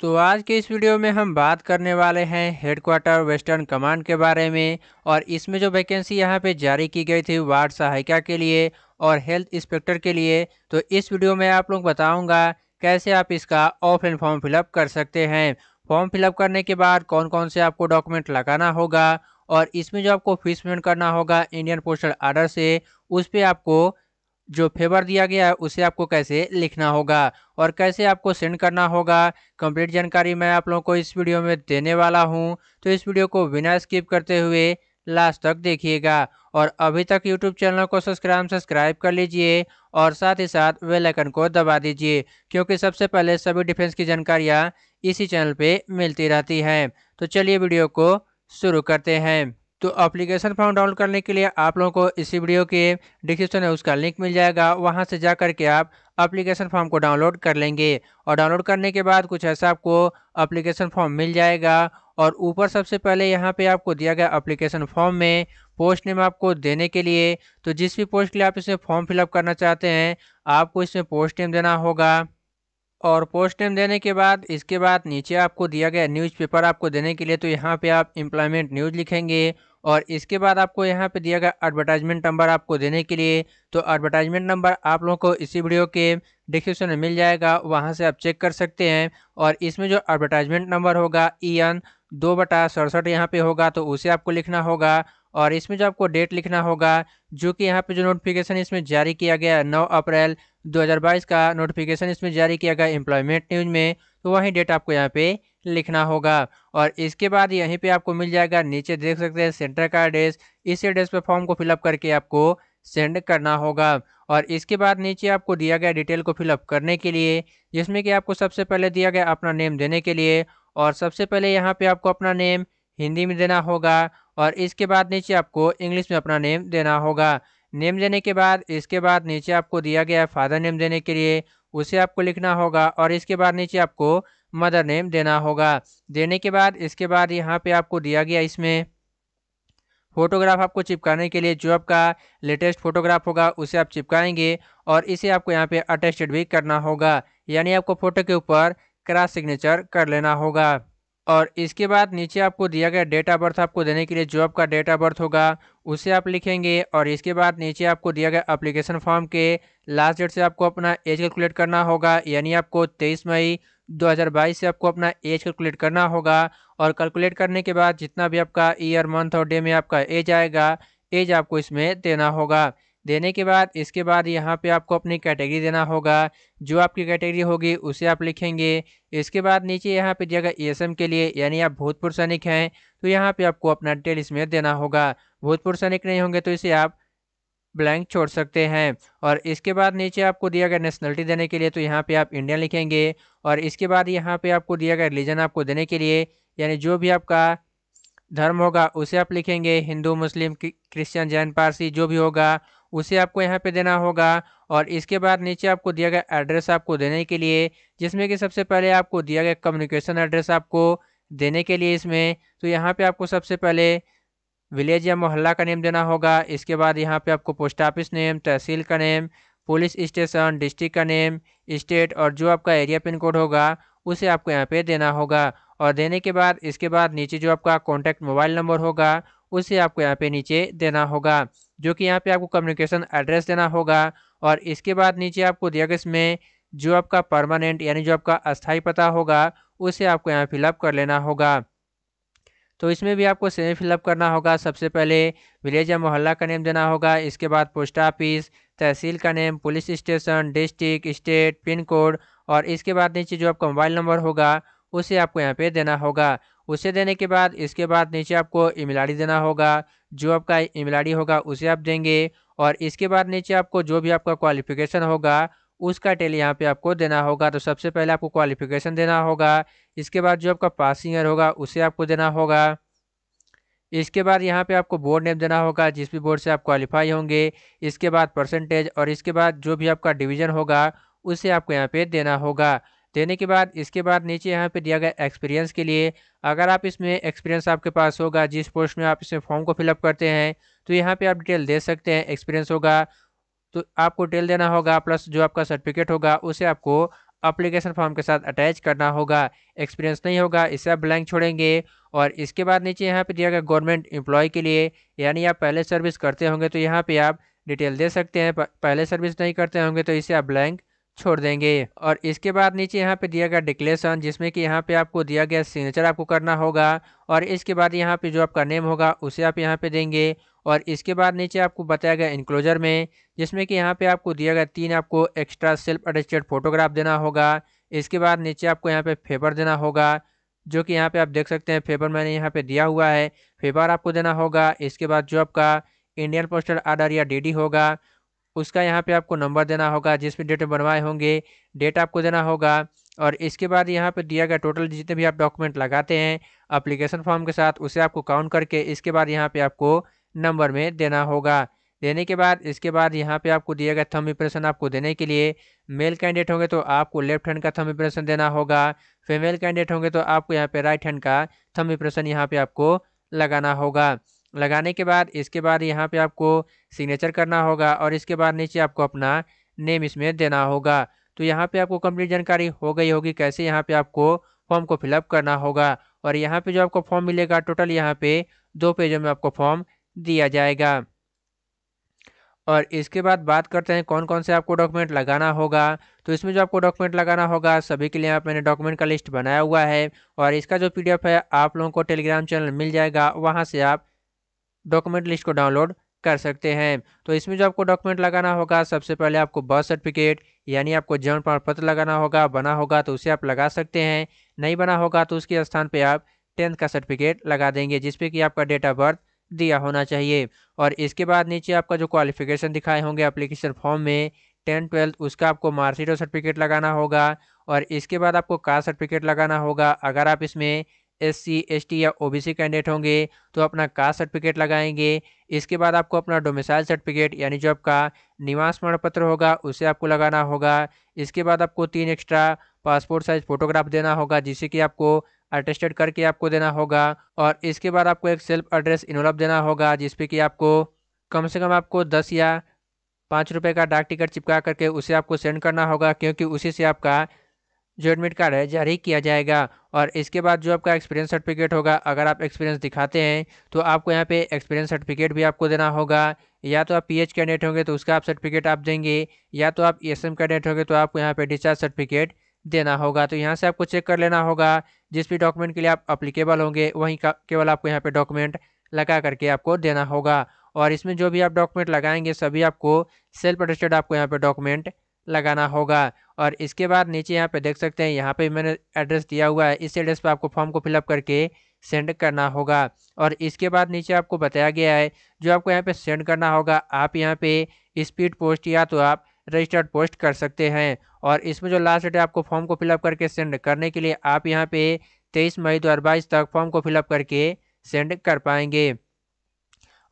तो आज के इस वीडियो में हम बात करने वाले हैं हेडक्वार्टर वेस्टर्न कमांड के बारे में और इसमें जो वैकेंसी यहाँ पे जारी की गई थी वार्ड सहायिका के लिए और हेल्थ इंस्पेक्टर के लिए तो इस वीडियो में आप लोग बताऊंगा कैसे आप इसका ऑफलाइन फॉर्म फिलअप कर सकते हैं फॉर्म फिलअप करने के बाद कौन कौन से आपको डॉक्यूमेंट लगाना होगा और इसमें जो आपको फीस पेमेंट करना होगा इंडियन पोस्टल आर्डर से उस पर आपको जो फेवर दिया गया है उसे आपको कैसे लिखना होगा और कैसे आपको सेंड करना होगा कंप्लीट जानकारी मैं आप लोगों को इस वीडियो में देने वाला हूं तो इस वीडियो को बिना स्किप करते हुए लास्ट तक देखिएगा और अभी तक यूट्यूब चैनल को सब्सक्राइब सब्सक्राइब कर लीजिए और साथ ही साथ वेलाइकन को दबा दीजिए क्योंकि सबसे पहले सभी डिफेंस की जानकारियाँ इसी चैनल पर मिलती रहती हैं तो चलिए वीडियो को शुरू करते हैं तो एप्लीकेशन फॉर्म डाउनलोड करने के लिए आप लोगों को इसी वीडियो के डिस्क्रिप्शन में उसका लिंक मिल जाएगा वहां से जा करके आप अप्लीकेशन फॉर्म को डाउनलोड कर लेंगे और डाउनलोड करने के बाद कुछ ऐसा आपको अप्लीकेशन फॉर्म मिल जाएगा और ऊपर सबसे पहले यहाँ पे आपको दिया गया अप्लीकेशन फॉर्म में पोस्ट नेम आपको देने के लिए तो जिस भी पोस्ट के लिए आप इसमें फॉर्म फिलअप करना चाहते हैं आपको इसमें पोस्ट नेम देना होगा और पोस्ट नेम देने के बाद इसके बाद नीचे आपको दिया गया न्यूज़पेपर आपको देने के लिए तो यहाँ पे आप इम्प्लॉयमेंट न्यूज़ लिखेंगे और इसके बाद आपको यहाँ पे दिया गया एडवर्टाइजमेंट नंबर आपको देने के लिए तो एडवर्टाइजमेंट नंबर आप लोगों को इसी वीडियो के डिस्क्रिप्शन में मिल जाएगा वहाँ से आप चेक कर सकते हैं और इसमें जो एडवर्टाइजमेंट नंबर होगा ई एन दो बटा सड़सठ यहाँ पर होगा तो उसे आपको लिखना होगा और इसमें जो आपको डेट लिखना होगा जो कि यहाँ पे जो नोटिफिकेशन इसमें जारी किया गया नौ अप्रैल 2022 का नोटिफिकेशन इसमें जारी किया गया एम्प्लॉयमेंट न्यूज में तो वही डेट आपको यहाँ पे लिखना होगा और इसके बाद यहीं पे आपको मिल जाएगा नीचे देख सकते हैं सेंटर का एड्रेस इस एड्रेस पे फॉर्म को फिलअप करके आपको सेंड करना होगा और इसके बाद नीचे आपको दिया गया डिटेल को फिलअप करने के लिए जिसमें कि आपको सबसे पहले दिया गया अपना नेम देने के लिए और सबसे पहले यहाँ पे आपको अपना नेम हिंदी में देना होगा और इसके बाद नीचे आपको इंग्लिश में अपना नेम देना होगा नेम देने के बाद इसके बाद नीचे आपको दिया गया फादर नेम देने के लिए उसे आपको लिखना होगा और इसके बाद नीचे आपको मदर नेम देना होगा देने के बाद इसके बाद यहाँ पे आपको दिया गया इसमें फोटोग्राफ आपको चिपकाने के लिए जो आपका लेटेस्ट फोटोग्राफ होगा उसे आप चिपकाएंगे और इसे आपको यहाँ पे अटेस्टेड भी करना होगा यानी आपको फोटो के ऊपर क्रास सिग्नेचर कर लेना होगा और इसके बाद नीचे आपको दिया गया डेट ऑफ बर्थ आपको देने के लिए जो आपका डेट ऑफ बर्थ होगा उसे आप लिखेंगे और इसके बाद नीचे आपको दिया गया अप्लीकेशन फॉर्म के लास्ट डेट से आपको अपना एज कैलकुलेट करना होगा यानी आपको तेईस मई 2022 से आपको अपना एज कैलकुलेट करना होगा और कैलकुलेट करने के बाद जितना भी आपका ईयर मंथ और डे में आपका एज आएगा एज आपको इसमें देना होगा देने के बाद इसके बाद यहाँ पे आपको अपनी कैटेगरी देना होगा जो आपकी कैटेगरी होगी उसे आप लिखेंगे इसके बाद नीचे यहाँ पे जगह ईएसएम के लिए यानी आप भूतपूर्व सैनिक हैं तो यहाँ पे आपको अपना डिटेल इसमें देना होगा भूतपूर्व सैनिक नहीं होंगे तो इसे आप ब्लैंक छोड़ सकते हैं और इसके बाद नीचे आपको दिया गया नेशनलिटी देने के लिए तो यहाँ पे आप इंडियन लिखेंगे और इसके बाद यहाँ पे आपको दिया गया रिलीजन आपको देने के लिए यानी जो भी आपका धर्म होगा उसे आप लिखेंगे हिंदू मुस्लिम क्रिश्चियन जैन पारसी जो भी होगा उसे आपको यहाँ पे देना होगा और इसके बाद नीचे आपको दिया गया एड्रेस आपको देने के लिए जिसमें कि सबसे पहले आपको दिया गया कम्युनिकेशन एड्रेस आपको देने के लिए इसमें तो यहाँ पे आपको सबसे पहले विलेज या मोहल्ला का नेम देना होगा इसके बाद यहाँ पे आपको पोस्ट ऑफिस नेम तहसील का नेम पुलिस स्टेशन डिस्ट्रिक्ट का नेम स्टेट और जो आपका एरिया पिन कोड होगा उसे आपको यहाँ पे देना होगा और देने के बाद इसके बाद नीचे जो आपका कॉन्टैक्ट मोबाइल नंबर होगा उसे आपको यहाँ पे नीचे देना होगा जो कि यहाँ पे आपको कम्युनिकेशन एड्रेस देना होगा और इसके बाद नीचे आपको दिया गया इसमें जो आपका परमानेंट यानी जो आपका अस्थायी पता होगा उसे आपको यहाँ फिलअप कर लेना होगा तो इसमें भी आपको सेम फिलअप करना होगा सबसे पहले विलेज या मोहल्ला का नेम देना होगा इसके बाद पोस्ट ऑफिस तहसील का name police station district state pin code और इसके बाद नीचे जो आपका मोबाइल नंबर होगा उसे आपको यहाँ पे देना होगा उसे देने के बाद इसके बाद नीचे आपको ईमेल आईडी देना होगा जो आपका ईमेल आईडी होगा उसे आप देंगे और इसके बाद नीचे आपको जो भी आपका क्वालिफिकेशन होगा उसका टेल यहाँ पे आपको देना होगा तो सबसे पहले आपको क्वालिफिकेशन देना होगा इसके बाद जो आपका पासिंग ईयर होगा उसे आपको देना होगा इसके बाद यहाँ पे आपको बोर्ड नेम देना होगा जिस भी बोर्ड से आप क्वालिफाई होंगे इसके बाद परसेंटेज और इसके बाद जो भी आपका डिवीजन होगा उसे आपको यहाँ पे देना होगा देने के बाद इसके बाद नीचे यहाँ पे दिया गया एक्सपीरियंस के लिए अगर आप इसमें एक्सपीरियंस आपके पास होगा जिस पोस्ट में आप इसमें फॉर्म को फिलअप करते हैं तो यहाँ पर आप डिटेल दे सकते हैं एक्सपीरियंस होगा तो आपको डिटेल देना होगा प्लस जो आपका सर्टिफिकेट होगा उसे आपको अप्लीकेशन फॉर्म के साथ अटैच करना होगा एक्सपीरियंस नहीं होगा इसे आप ब्लैंक छोड़ेंगे और इसके बाद नीचे यहाँ पर दिया गया गवर्नमेंट एम्प्लॉय के लिए यानी आप पहले सर्विस करते होंगे तो यहाँ पर आप डिटेल दे सकते हैं पहले सर्विस नहीं करते होंगे तो इसे आप ब्लैंक छोड़ देंगे और इसके बाद नीचे यहाँ पे दिया गया डिक्लेशन जिसमें कि यहाँ पे आपको दिया गया सिग्नेचर आपको करना होगा और इसके बाद यहाँ पे जो आपका नेम होगा उसे आप यहाँ पे देंगे और इसके बाद नीचे आपको बताया गया इनक्लोजर में जिसमें कि यहाँ पे आपको दिया गया तीन आपको एक्स्ट्रा सेल्फ अटेस्टेड फोटोग्राफ देना होगा इसके बाद नीचे आपको यहाँ पे फेपर देना होगा जो कि यहाँ पे आप देख सकते हैं फेपर मैंने यहाँ पे दिया हुआ है फेवर आपको देना होगा इसके बाद जो आपका इंडियन पोस्टल आर्डर या डी होगा उसका यहाँ पे आपको नंबर देना होगा जिस डेट बनवाए होंगे डेट आपको देना होगा और इसके बाद यहाँ पे दिया गया टोटल जितने भी आप डॉक्यूमेंट लगाते हैं अप्लीकेशन फॉर्म के साथ उसे आपको काउंट करके इसके बाद यहाँ पे आपको नंबर में देना होगा देने के बाद इसके बाद यहाँ पे आपको दिया गया थम इम्प्रेशन आपको देने के लिए मेल कैंडिडेट होंगे तो आपको लेफ्ट हैंड का थम इम्प्रेशन देना होगा फीमेल कैंडिडेट होंगे तो आपको यहाँ पे राइट हैंड का थम इम्प्रेशन यहाँ पे आपको लगाना होगा लगाने के बाद इसके बाद यहाँ पे आपको सिग्नेचर करना होगा और इसके बाद नीचे आपको अपना नेम इसमें देना होगा तो यहाँ पे आपको कंप्लीट जानकारी हो गई होगी कैसे यहाँ पे आपको फॉर्म को फिलअप करना होगा और यहाँ पे जो आपको फॉर्म मिलेगा टोटल यहाँ पे दो पेजों में आपको फॉर्म दिया जाएगा और इसके बाद बात करते हैं कौन कौन से आपको डॉक्यूमेंट लगाना होगा तो इसमें जो आपको डॉक्यूमेंट लगाना होगा सभी के लिए आप मैंने डॉक्यूमेंट का लिस्ट बनाया हुआ है और इसका जो पीडीएफ है आप लोगों को टेलीग्राम चैनल मिल जाएगा वहाँ से आप डॉक्यूमेंट लिस्ट को डाउनलोड कर सकते हैं तो इसमें जो आपको डॉक्यूमेंट लगाना होगा सबसे पहले आपको बर्थ सर्टिफिकेट यानी आपको जन्म प्रमाण पत्र लगाना होगा बना होगा तो उसे आप लगा सकते हैं नहीं बना होगा तो उसके स्थान पर आप टेंथ का सर्टिफिकेट लगा देंगे जिसपे कि आपका डेट ऑफ बर्थ दिया होना चाहिए और इसके बाद नीचे आपका जो क्वालिफिकेशन दिखाए होंगे अप्लीकेशन फॉर्म में टेंथ ट्वेल्थ उसका आपको मार्कशीट और सर्टिफिकेट लगाना होगा और इसके बाद आपको कास्ट सर्टिफिकेट लगाना होगा अगर आप इसमें एस सी एस टी या ओबीसी कैंडिडेट होंगे तो अपना कास्ट सर्टिफिकेट लगाएंगे इसके बाद आपको अपना डोमिसाइल सर्टिफिकेट यानी जो आपका निवास प्रमाण पत्र होगा उसे आपको लगाना होगा इसके बाद आपको तीन एक्स्ट्रा पासपोर्ट साइज फोटोग्राफ देना होगा जिसे कि आपको अटेस्टेड करके आपको देना होगा और इसके बाद आपको एक सेल्फ एड्रेस इन्वॉल्व देना होगा जिसपे कि आपको कम से कम आपको दस या पाँच रुपये का डाक टिकट चिपका करके उसे आपको सेंड करना होगा क्योंकि उसी से आपका जो एडमिट कार्ड है जारी किया जाएगा और इसके बाद जो आपका एक्सपीरियंस सर्टिफिकेट होगा अगर आप एक्सपीरियंस दिखाते हैं तो आपको यहाँ पे एक्सपीरियंस सर्टिफिकेट भी आपको देना होगा या तो आप पीएच कैंडिडेट होंगे तो उसका आप सर्टिफिकेट आप देंगे या तो आप ईएसएम e कैंडिडेट होंगे तो आपको यहाँ पर डिस्चार्ज सर्टिफिकेट देना होगा तो यहाँ से आपको चेक कर लेना होगा जिस भी डॉक्यूमेंट के लिए आप अप्लीकेबल होंगे वहीं का केवल आपको यहाँ पर डॉक्यूमेंट लगा करके आपको देना होगा और इसमें जो भी आप डॉक्यूमेंट लगाएंगे सभी आपको सेल्फ एडिस्टेड आपको यहाँ पर डॉक्यूमेंट लगाना होगा और इसके बाद नीचे यहाँ पे देख सकते हैं यहाँ पे मैंने एड्रेस दिया हुआ है इस एड्रेस पर आपको फॉर्म को फिलअप करके सेंड करना होगा और इसके बाद नीचे आपको बताया गया है जो आपको यहाँ पे सेंड करना होगा आप यहाँ पे स्पीड पोस्ट या तो आप रजिस्टर्ड पोस्ट कर सकते हैं और इसमें जो लास्ट डेट है आपको फॉर्म को फिलअप करके सेंड करने के लिए आप यहाँ पे तेईस मई दो तक फॉर्म को फिलअप करके सेंड कर पाएंगे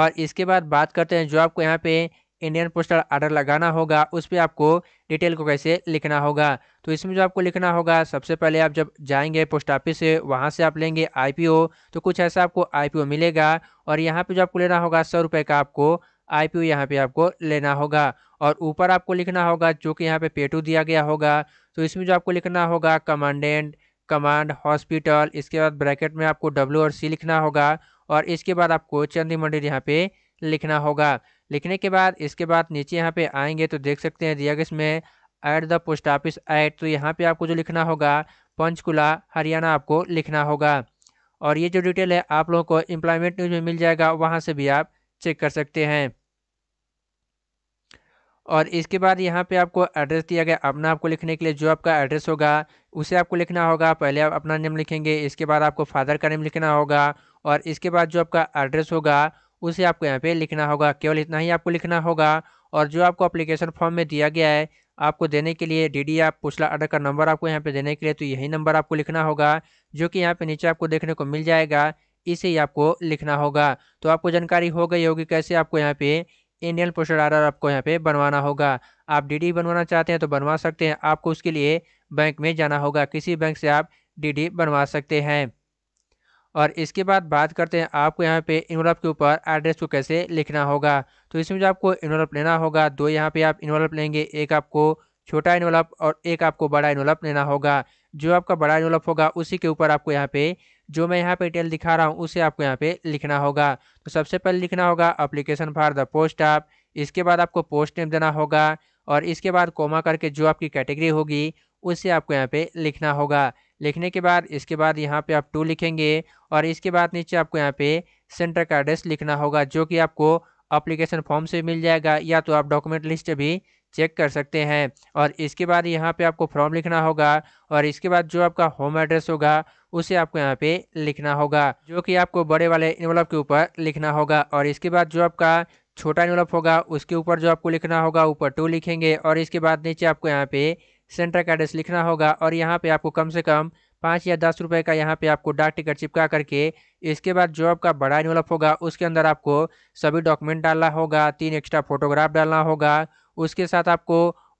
और इसके बाद बात करते हैं जो आपको यहाँ पे इंडियन पोस्टल आर्डर लगाना होगा उस पर आपको डिटेल को कैसे लिखना होगा तो इसमें जो आपको लिखना होगा सबसे पहले आप जब जाएंगे पोस्ट ऑफिस से वहाँ से आप लेंगे आईपीओ तो कुछ ऐसा आपको आईपीओ मिलेगा और यहाँ पे जो आपको लेना होगा सौ रुपये का आपको आई पी यहाँ पे आपको लेना होगा और ऊपर आपको लिखना होगा जो कि यहाँ पे पेटू दिया गया होगा तो इसमें जो आपको लिखना होगा कमांडेंट कमांड हॉस्पिटल इसके बाद ब्रैकेट में आपको डब्ल्यू और सी लिखना होगा और इसके बाद आपको चंदी मंडी यहाँ पे लिखना होगा लिखने के बाद इसके बाद नीचे यहाँ पे आएंगे तो देख सकते हैं दिया गया इसमें at the post office at तो यहाँ पे आपको जो लिखना होगा पंचकुला हरियाणा आपको लिखना होगा और ये जो डिटेल है आप लोगों को एम्प्लॉयमेंट न्यूज में मिल जाएगा वहाँ से भी आप चेक कर सकते हैं और इसके बाद यहाँ पे आपको एड्रेस दिया गया अपना आपको लिखने के लिए जो आपका एड्रेस होगा उसे आपको लिखना होगा पहले आप अपना नेम लिखेंगे इसके बाद आपको फादर का नेम लिखना होगा और इसके बाद जो आपका एड्रेस होगा उसे आपको यहाँ पे लिखना होगा केवल इतना ही आपको लिखना होगा और जो आपको अप्लीकेशन फॉर्म में दिया गया है आपको देने के लिए डी डी आप पुछला आर्डर का नंबर आपको यहाँ पे देने के लिए तो यही नंबर आपको लिखना होगा जो कि यहाँ पे नीचे आपको देखने को मिल जाएगा इसे ही आपको लिखना होगा तो आपको जानकारी हो गई होगी कैसे आपको यहाँ पे इंडियन पोस्टल आर्डर आपको यहाँ पे बनवाना होगा आप डीडी बनवाना चाहते हैं तो बनवा सकते हैं आपको उसके लिए बैंक में जाना होगा किसी बैंक से आप डीडी बनवा सकते हैं और इसके बाद बात करते हैं आपको यहाँ पे इन्वलप के ऊपर एड्रेस को कैसे लिखना होगा तो इसमें जो आपको इन्वलप लेना होगा दो यहाँ पे आप इन्वलप लेंगे एक आपको छोटा इन्वलप और एक आपको बड़ा इन्वलप लेना होगा जो आपका बड़ा इन्वलप होगा उसी के ऊपर आपको यहाँ पे जो मैं यहाँ पे डिटेल दिखा रहा हूँ उसे आपको यहाँ पे लिखना होगा तो सबसे पहले लिखना होगा अप्लीकेशन फॉर द पोस्ट आप इसके बाद आपको पोस्ट नेम देना होगा और इसके बाद कोमा करके जो आपकी कैटेगरी होगी उसे आपको यहाँ पे लिखना होगा लिखने के बाद इसके बाद यहाँ पे आप टू लिखेंगे और इसके बाद नीचे आपको यहाँ पे सेंटर का एड्रेस लिखना होगा जो कि आपको अप्लीकेशन फॉर्म से मिल जाएगा या तो आप डॉक्यूमेंट लिस्ट भी चेक कर सकते हैं और इसके बाद यहाँ पे आपको फॉर्म लिखना होगा और इसके बाद जो आपका होम एड्रेस होगा उसे आपको यहाँ पे लिखना होगा जो कि आपको बड़े वाले इन्वेलप के ऊपर लिखना होगा और इसके बाद जो आपका छोटा इन्वेलप होगा उसके ऊपर जो आपको लिखना होगा ऊपर टू लिखेंगे और इसके बाद नीचे आपको यहाँ पे सेंटर का एड्रेस लिखना होगा और यहाँ पे आपको कम से कम पाँच या दस रुपये का यहाँ पे आपको डाक टिकट चिपका करके इसके बाद जो आपका बड़ा इन्वलप होगा उसके अंदर आपको सभी डॉक्यूमेंट डालना होगा तीन एक्स्ट्रा फोटोग्राफ डालना होगा उसके साथ आपको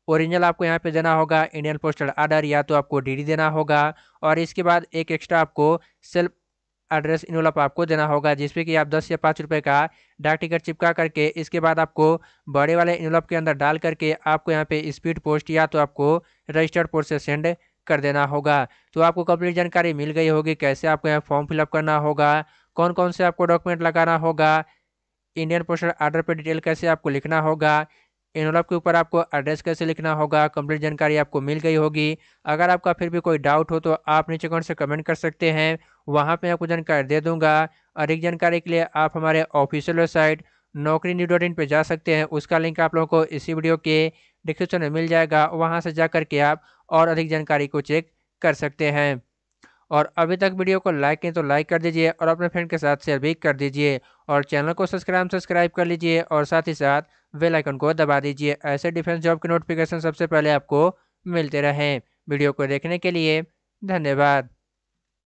ओरिजिनल आपको यहाँ पे देना होगा इंडियन पोस्टल आर्डर या तो आपको डीडी देना होगा और इसके बाद एक एक्स्ट्रा आपको सेल्फ एड्रेस इनोलप आपको देना होगा जिसपे कि आप दस या पाँच रुपये का डाक टिकट चिपका करके इसके बाद आपको बड़े वाले इनवलप के अंदर डाल करके आपको यहाँ पे स्पीड पोस्ट या तो आपको रजिस्टर्ड पोस्ट से सेंड कर देना होगा तो आपको कंप्लीट जानकारी मिल गई होगी कैसे आपको यहाँ फॉर्म फिलअप करना होगा कौन कौन से आपको डॉक्यूमेंट लगाना होगा इंडियन पोस्टल आर्डर पर डिटेल कैसे आपको लिखना होगा इनवलप के ऊपर आपको एड्रेस कैसे लिखना होगा कंप्लीट जानकारी आपको मिल गई होगी अगर आपका फिर भी कोई डाउट हो तो आप नीचे कौन से कमेंट कर सकते हैं वहाँ पे आपको जानकारी दे दूंगा अधिक जानकारी के लिए आप हमारे official website Naukri new dot in पर जा सकते हैं उसका लिंक आप लोगों को इसी वीडियो के डिस्क्रिप्शन में मिल जाएगा वहाँ से जा के आप और अधिक जानकारी को चेक कर सकते हैं और अभी तक वीडियो को लाइक करें तो लाइक कर दीजिए और अपने फ्रेंड के साथ शेयर भी कर दीजिए और चैनल को सब्सक्राइब सब्सक्राइब कर लीजिए और साथ ही साथ वेल आइकन को दबा दीजिए ऐसे डिफेंस जॉब के नोटिफिकेशन सबसे पहले आपको मिलते रहें वीडियो को देखने के लिए धन्यवाद